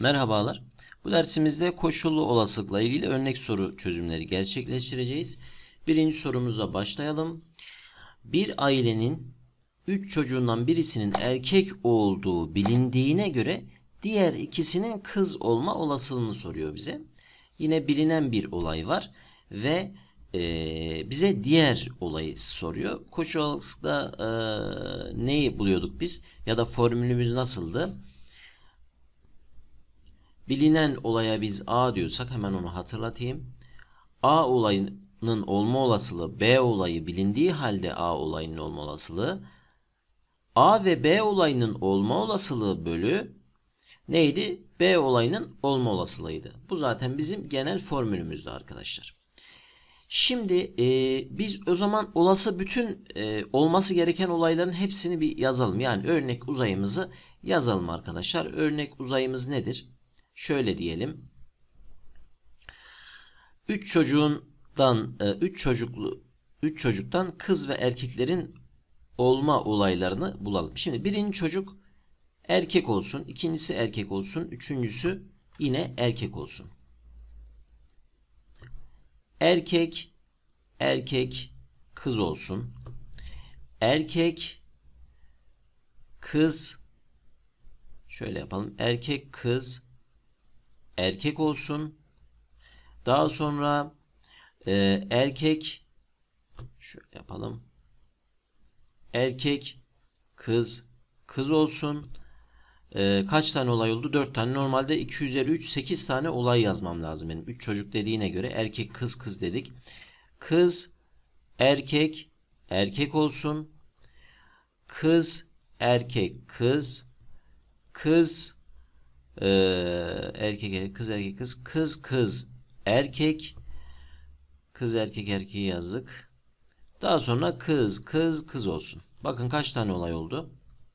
Merhabalar. Bu dersimizde koşullu olasılıkla ilgili örnek soru çözümleri gerçekleştireceğiz. Birinci sorumuza başlayalım. Bir ailenin 3 çocuğundan birisinin erkek olduğu bilindiğine göre diğer ikisinin kız olma olasılığını soruyor bize. Yine bilinen bir olay var ve e, bize diğer olayı soruyor. Koşullu olasılıkta e, neyi buluyorduk biz ya da formülümüz nasıldı? Bilinen olaya biz A diyorsak hemen onu hatırlatayım. A olayının olma olasılığı B olayı bilindiği halde A olayının olma olasılığı A ve B olayının olma olasılığı bölü neydi? B olayının olma olasılığıydı. Bu zaten bizim genel formülümüzdü arkadaşlar. Şimdi e, biz o zaman olası bütün e, olması gereken olayların hepsini bir yazalım. Yani örnek uzayımızı yazalım arkadaşlar. Örnek uzayımız nedir? şöyle diyelim. 3 çocuğundan 3 e, çocuklu 3 çocuktan kız ve erkeklerin olma olaylarını bulalım. Şimdi birinci çocuk erkek olsun, ikincisi erkek olsun, üçüncüsü yine erkek olsun. Erkek erkek kız olsun. Erkek kız şöyle yapalım. Erkek kız erkek olsun. Daha sonra e, erkek şöyle yapalım. Erkek kız kız olsun. E, kaç tane olay oldu? 4 tane. Normalde 253, üzeri 8 tane olay yazmam lazım benim. 3 çocuk dediğine göre erkek kız kız dedik. Kız erkek erkek olsun. Kız erkek kız kız ee, erkek erkek kız erkek kız kız kız erkek kız erkek erkeği yazdık. Daha sonra kız kız kız olsun. Bakın kaç tane olay oldu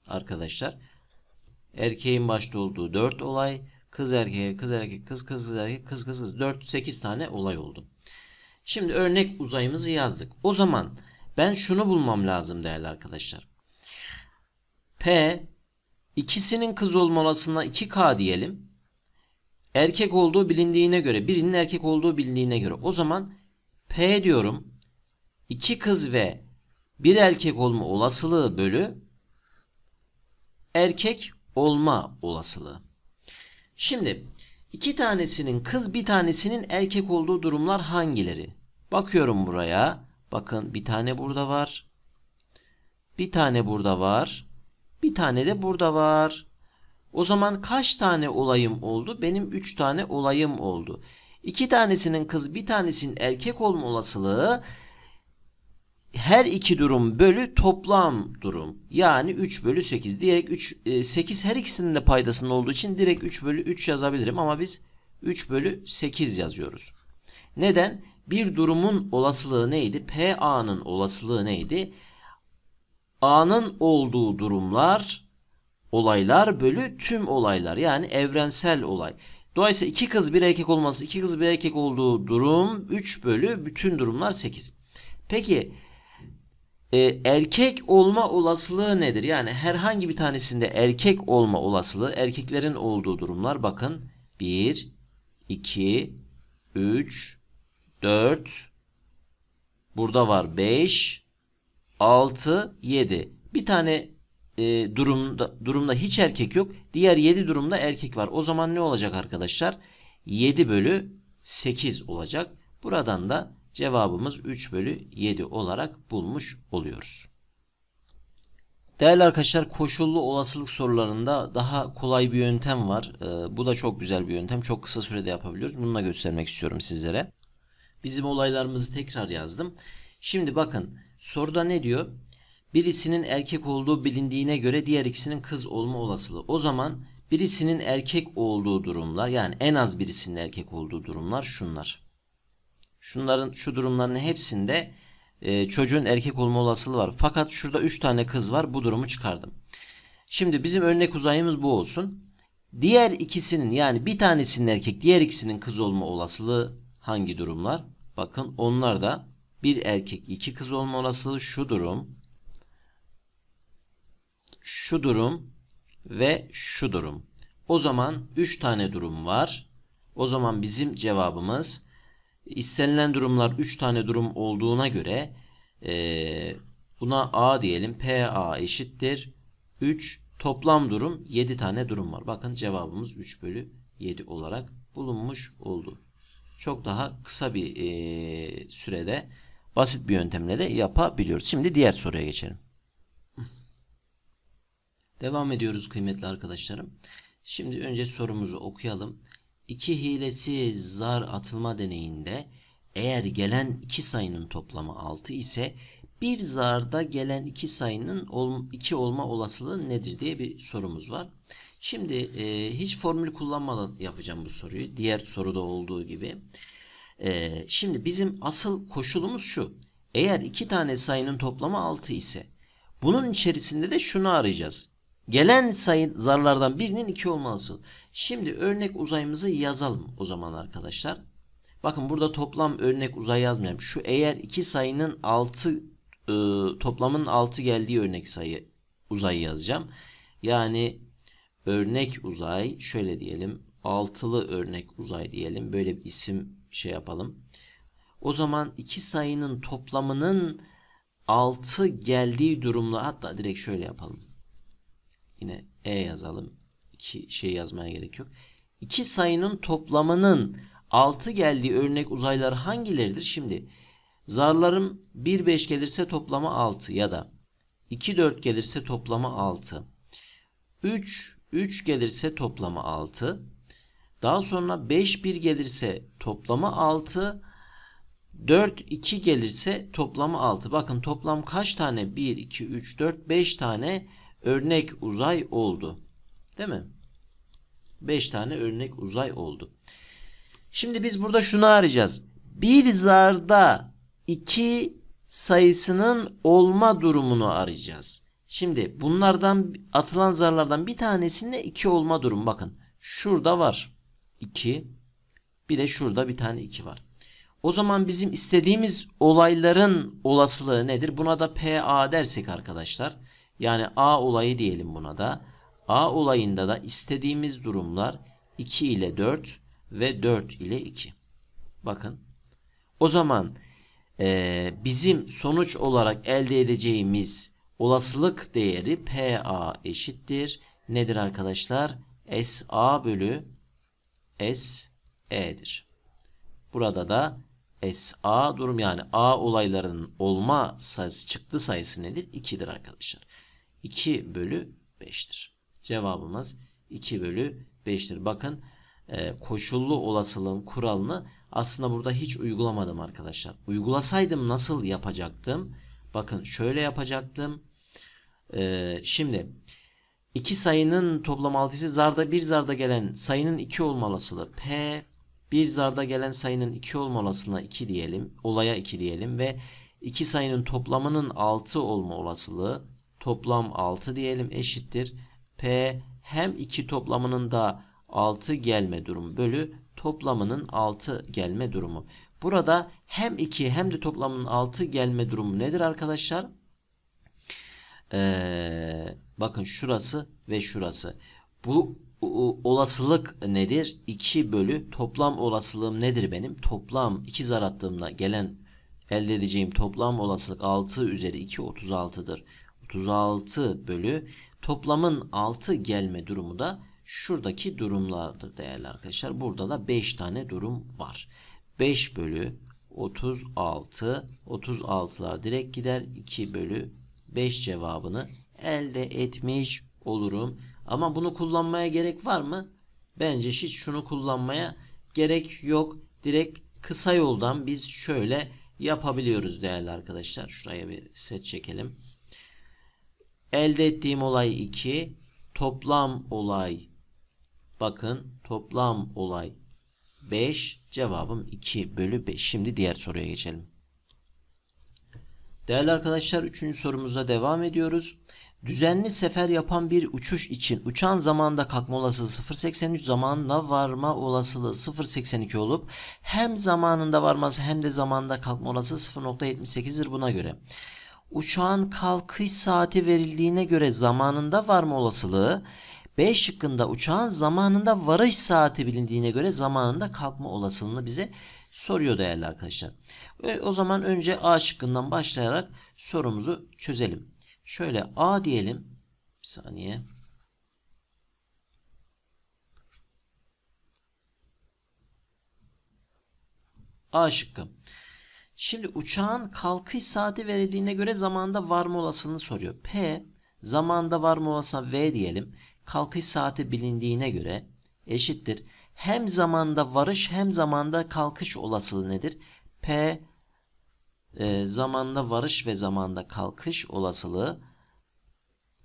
arkadaşlar. Erkeğin başta olduğu 4 olay. Kız erkeğe kız erkek kız kız kız erkek kız kız kız 4 8 tane olay oldu. Şimdi örnek uzayımızı yazdık. O zaman ben şunu bulmam lazım değerli arkadaşlar. P İkisinin kız olmalısına 2K diyelim. Erkek olduğu bilindiğine göre, birinin erkek olduğu bilindiğine göre. O zaman P diyorum. 2 kız ve bir erkek olma olasılığı bölü erkek olma olasılığı. Şimdi iki tanesinin kız bir tanesinin erkek olduğu durumlar hangileri? Bakıyorum buraya. Bakın bir tane burada var. Bir tane burada var. Bir tane de burada var. O zaman kaç tane olayım oldu? Benim 3 tane olayım oldu. 2 tanesinin kız bir tanesinin erkek olma olasılığı her iki durum bölü toplam durum. Yani 3 bölü 8 diyerek 3, 8 e, her ikisinin de paydasının olduğu için direkt 3 bölü 3 yazabilirim ama biz 3 bölü 8 yazıyoruz. Neden? Bir durumun olasılığı neydi? PA'nın olasılığı neydi? A'nın olduğu durumlar olaylar bölü tüm olaylar yani evrensel olay. Dolayısıyla iki kız bir erkek olması iki kız bir erkek olduğu durum 3 bölü bütün durumlar 8. Peki e, erkek olma olasılığı nedir? Yani herhangi bir tanesinde erkek olma olasılığı erkeklerin olduğu durumlar bakın 1, 2, 3, 4 burada var 5 6, 7. Bir tane e, durumda, durumda hiç erkek yok. Diğer 7 durumda erkek var. O zaman ne olacak arkadaşlar? 7 bölü 8 olacak. Buradan da cevabımız 3 bölü 7 olarak bulmuş oluyoruz. Değerli arkadaşlar koşullu olasılık sorularında daha kolay bir yöntem var. Ee, bu da çok güzel bir yöntem. Çok kısa sürede yapabiliyoruz. Bunu da göstermek istiyorum sizlere. Bizim olaylarımızı tekrar yazdım. Şimdi bakın Soruda ne diyor? Birisinin erkek olduğu bilindiğine göre diğer ikisinin kız olma olasılığı. O zaman birisinin erkek olduğu durumlar yani en az birisinin erkek olduğu durumlar şunlar. Şunların şu durumların hepsinde e, çocuğun erkek olma olasılığı var. Fakat şurada 3 tane kız var. Bu durumu çıkardım. Şimdi bizim örnek uzayımız bu olsun. Diğer ikisinin yani bir tanesinin erkek diğer ikisinin kız olma olasılığı hangi durumlar? Bakın onlar da bir erkek iki kız olma olasılığı şu durum. Şu durum ve şu durum. O zaman 3 tane durum var. O zaman bizim cevabımız istenilen durumlar 3 tane durum olduğuna göre e, buna A diyelim. PA eşittir. 3 toplam durum 7 tane durum var. Bakın cevabımız 3 bölü 7 olarak bulunmuş oldu. Çok daha kısa bir e, sürede basit bir yöntemle de yapabiliyoruz. Şimdi diğer soruya geçelim. Devam ediyoruz kıymetli arkadaşlarım. Şimdi önce sorumuzu okuyalım. İki hilesi zar atılma deneyinde eğer gelen iki sayının toplamı 6 ise bir zarda gelen iki sayının 2 olma olasılığı nedir diye bir sorumuz var. Şimdi e, hiç formül kullanmadan yapacağım bu soruyu. Diğer soruda olduğu gibi. Ee, şimdi bizim asıl koşulumuz şu. Eğer iki tane sayının toplamı 6 ise bunun içerisinde de şunu arayacağız. Gelen sayı zarlardan birinin 2 olması. Şimdi örnek uzayımızı yazalım o zaman arkadaşlar. Bakın burada toplam örnek uzay yazmayayım. Şu eğer iki sayının 6 e, toplamın 6 geldiği örnek sayı uzayı yazacağım. Yani örnek uzay şöyle diyelim. Altılı örnek uzay diyelim. Böyle bir isim şey yapalım. O zaman iki sayının toplamının 6 geldiği durumda hatta direkt şöyle yapalım. Yine E yazalım. İki şey yazmaya gerek yok. İki sayının toplamının 6 geldiği örnek uzaylar hangileridir? Şimdi zarlarım 1 5 gelirse toplamı 6 ya da 2 4 gelirse toplamı 6. 3 3 gelirse toplamı 6. Daha sonra 5 1 gelirse toplamı 6. 4 2 gelirse toplamı 6. Bakın toplam kaç tane? 1 2 3 4 5 tane örnek uzay oldu. Değil mi? 5 tane örnek uzay oldu. Şimdi biz burada şunu arayacağız. Bir zarda 2 sayısının olma durumunu arayacağız. Şimdi bunlardan atılan zarlardan bir tanesinde 2 olma durumu bakın. Şurada var. 2. Bir de şurada bir tane 2 var. O zaman bizim istediğimiz olayların olasılığı nedir? Buna da PA dersek arkadaşlar. Yani A olayı diyelim buna da. A olayında da istediğimiz durumlar 2 ile 4 ve 4 ile 2. Bakın. O zaman e, bizim sonuç olarak elde edeceğimiz olasılık değeri PA eşittir. Nedir arkadaşlar? SA bölü SE'dir. Burada da SA durum yani A olaylarının olma sayısı çıktı sayısı nedir? 2'dir arkadaşlar. 2 bölü 5'tir. Cevabımız 2 bölü 5'tir. Bakın e, koşullu olasılığın kuralını aslında burada hiç uygulamadım arkadaşlar. Uygulasaydım nasıl yapacaktım? Bakın şöyle yapacaktım. E, şimdi İki sayının toplam altısı zarda bir zarda gelen sayının 2 olma olasılığı P bir zarda gelen sayının 2 olma olasılığına 2 diyelim. Olaya 2 diyelim ve iki sayının toplamının 6 olma olasılığı toplam 6 diyelim eşittir. P hem 2 toplamının da 6 gelme durumu bölü toplamının 6 gelme durumu. Burada hem 2 hem de toplamının 6 gelme durumu nedir arkadaşlar? Ee, bakın şurası ve şurası. Bu olasılık nedir? 2 bölü toplam olasılığım nedir benim? Toplam 2 zar attığımda gelen elde edeceğim toplam olasılık 6 üzeri 2 36'dır. 36 bölü toplamın 6 gelme durumu da şuradaki durumlardır değerli arkadaşlar. Burada da 5 tane durum var. 5 bölü 36 36'lar direkt gider 2 bölü 5 cevabını elde etmiş olurum. Ama bunu kullanmaya gerek var mı? Bence hiç şunu kullanmaya gerek yok. Direkt kısa yoldan biz şöyle yapabiliyoruz değerli arkadaşlar. Şuraya bir set çekelim. Elde ettiğim olay 2. Toplam olay bakın toplam olay 5. Cevabım 2 bölü 5. Şimdi diğer soruya geçelim. Değerli arkadaşlar 3. sorumuza devam ediyoruz. Düzenli sefer yapan bir uçuş için uçan zamanda kalkma olasılığı 0.83 zamanla varma olasılığı 0.82 olup hem zamanında varmaz hem de zamanında kalkma olasılığı 0.78'dir buna göre. Uçağın kalkış saati verildiğine göre zamanında varma olasılığı 5 şıkkında uçağın zamanında varış saati bilindiğine göre zamanında kalkma olasılığını bize soruyor değerli arkadaşlar. O zaman önce A şıkkından başlayarak sorumuzu çözelim. Şöyle A diyelim. Bir saniye. A şıkkı. Şimdi uçağın kalkış saati verildiğine göre zamanda varma olasılığını soruyor. P zamanda varma olasılığı V diyelim. Kalkış saati bilindiğine göre eşittir. Hem zamanda varış hem zamanda kalkış olasılığı nedir? P e, zamanda varış ve zamanda kalkış olasılığı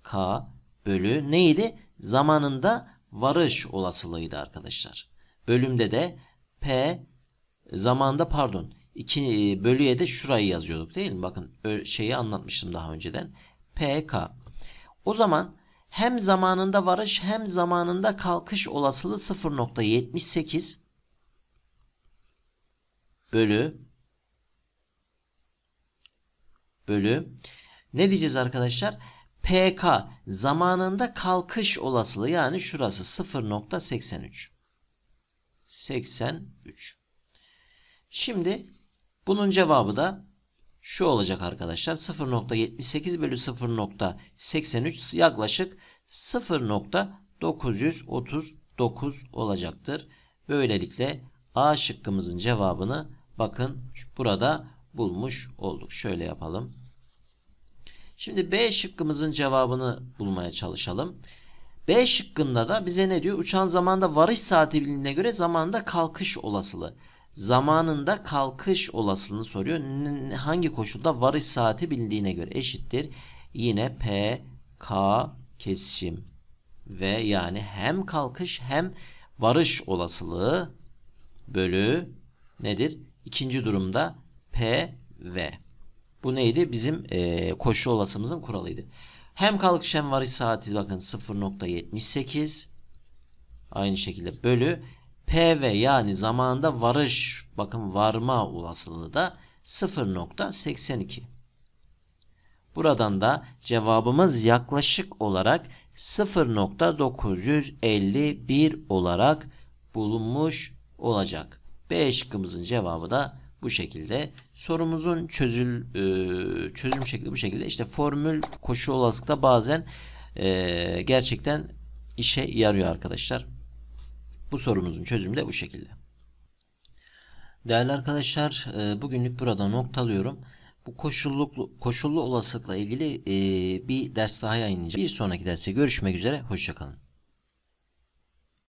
K bölü neydi? Zamanında varış olasılığıydı arkadaşlar. Bölümde de P zamanda pardon iki e, bölüye de şurayı yazıyorduk değil mi? Bakın şeyi anlatmıştım daha önceden. PK. O zaman hem zamanında varış hem zamanında kalkış olasılığı 0.78 bölü bölü. Ne diyeceğiz arkadaşlar? PK zamanında kalkış olasılığı yani şurası 0.83. 83. Şimdi bunun cevabı da şu olacak arkadaşlar. 0.78 bölü 0.83 yaklaşık 0.939 olacaktır. Böylelikle A şıkkımızın cevabını bakın burada bulmuş olduk. Şöyle yapalım. Şimdi B şıkkımızın cevabını bulmaya çalışalım. B şıkkında da bize ne diyor? Uçan zamanda varış saati bilindiğine göre zamanda kalkış olasılığı. Zamanında kalkış olasılığını soruyor. Hangi koşulda varış saati bildiğine göre eşittir. Yine P, K kesişim ve yani hem kalkış hem varış olasılığı bölü nedir? İkinci durumda P, V. Bu neydi? Bizim e, koşu olasımızın kuralıydı. Hem kalkış hem varış saati bakın 0.78 aynı şekilde bölü PV yani zamanda varış bakın varma olasılığı da 0.82. Buradan da cevabımız yaklaşık olarak 0.951 olarak bulunmuş olacak. B şıkkımızın cevabı da bu şekilde sorumuzun çözül e, çözüm şekli bu şekilde. işte formül koşu olasılıkta bazen e, gerçekten işe yarıyor arkadaşlar. Bu sorumuzun çözümü de bu şekilde. Değerli arkadaşlar e, bugünlük burada noktalıyorum. Bu koşulluklu, koşullu olasılıkla ilgili e, bir ders daha yayınlayacağım. Bir sonraki derse görüşmek üzere. Hoşçakalın.